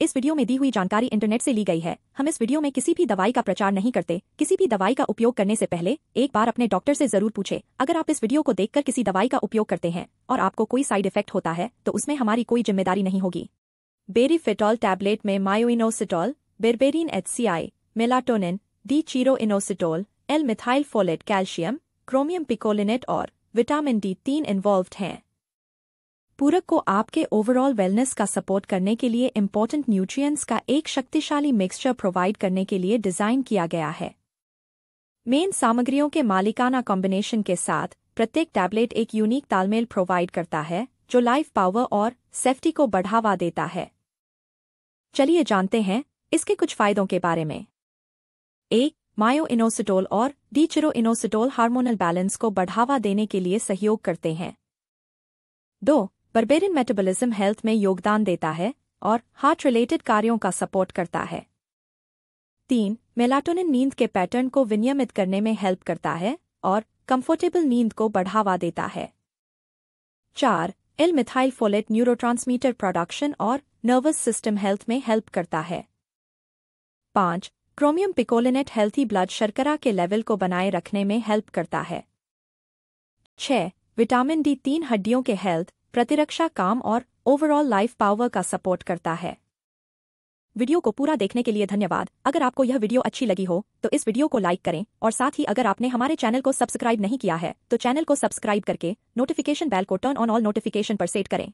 इस वीडियो में दी हुई जानकारी इंटरनेट से ली गई है हम इस वीडियो में किसी भी दवाई का प्रचार नहीं करते किसी भी दवाई का उपयोग करने से पहले एक बार अपने डॉक्टर से जरूर पूछे अगर आप इस वीडियो को देखकर किसी दवाई का उपयोग करते हैं और आपको कोई साइड इफेक्ट होता है तो उसमें हमारी कोई जिम्मेदारी नहीं होगी बेरीफिटॉल टैबलेट में myoinositol berberine H melatonin D inositol L methyl folate calcium chromium picolinate और विटामिन डी तीन इन्वॉल्व हैं पूरक को आपके ओवरऑल वेलनेस का सपोर्ट करने के लिए इम्पोर्टेंट न्यूट्रिएंट्स का एक शक्तिशाली मिक्सचर प्रोवाइड करने के लिए डिज़ाइन किया गया है मेन सामग्रियों के मालिकाना कॉम्बिनेशन के साथ प्रत्येक टैबलेट एक यूनिक तालमेल प्रोवाइड करता है जो लाइफ पावर और सेफ्टी को बढ़ावा देता है चलिए जानते हैं इसके कुछ फायदों के बारे में एक मायो इनोसिटोल और डीचरो इनोसिटोल हार्मोनल बैलेंस को बढ़ावा देने के लिए सहयोग करते हैं दो बर्बेरिन मेटाबॉलिज्म हेल्थ में योगदान देता है और हार्ट रिलेटेड कार्यों का सपोर्ट करता है तीन मेलाटोनिन नींद के पैटर्न को विनियमित करने में हेल्प करता है और कंफर्टेबल नींद को बढ़ावा देता है चार L methyl folate neurotransmitter production और नर्वस सिस्टम हेल्थ में हेल्प करता है पांच क्रोमियम पिकोलिनेट हेल्थी ब्लड शर्करा के लेवल को बनाए रखने में हेल्प करता है छह विटामिन डी तीन हड्डियों के हेल्थ प्रतिरक्षा काम और ओवरऑल लाइफ पावर का सपोर्ट करता है वीडियो को पूरा देखने के लिए धन्यवाद अगर आपको यह वीडियो अच्छी लगी हो तो इस वीडियो को लाइक करें और साथ ही अगर आपने हमारे चैनल को सब्सक्राइब नहीं किया है तो चैनल को सब्सक्राइब करके नोटिफिकेशन बेल को टर्न ऑन ऑल नोटिफिकेशन पर सेट करें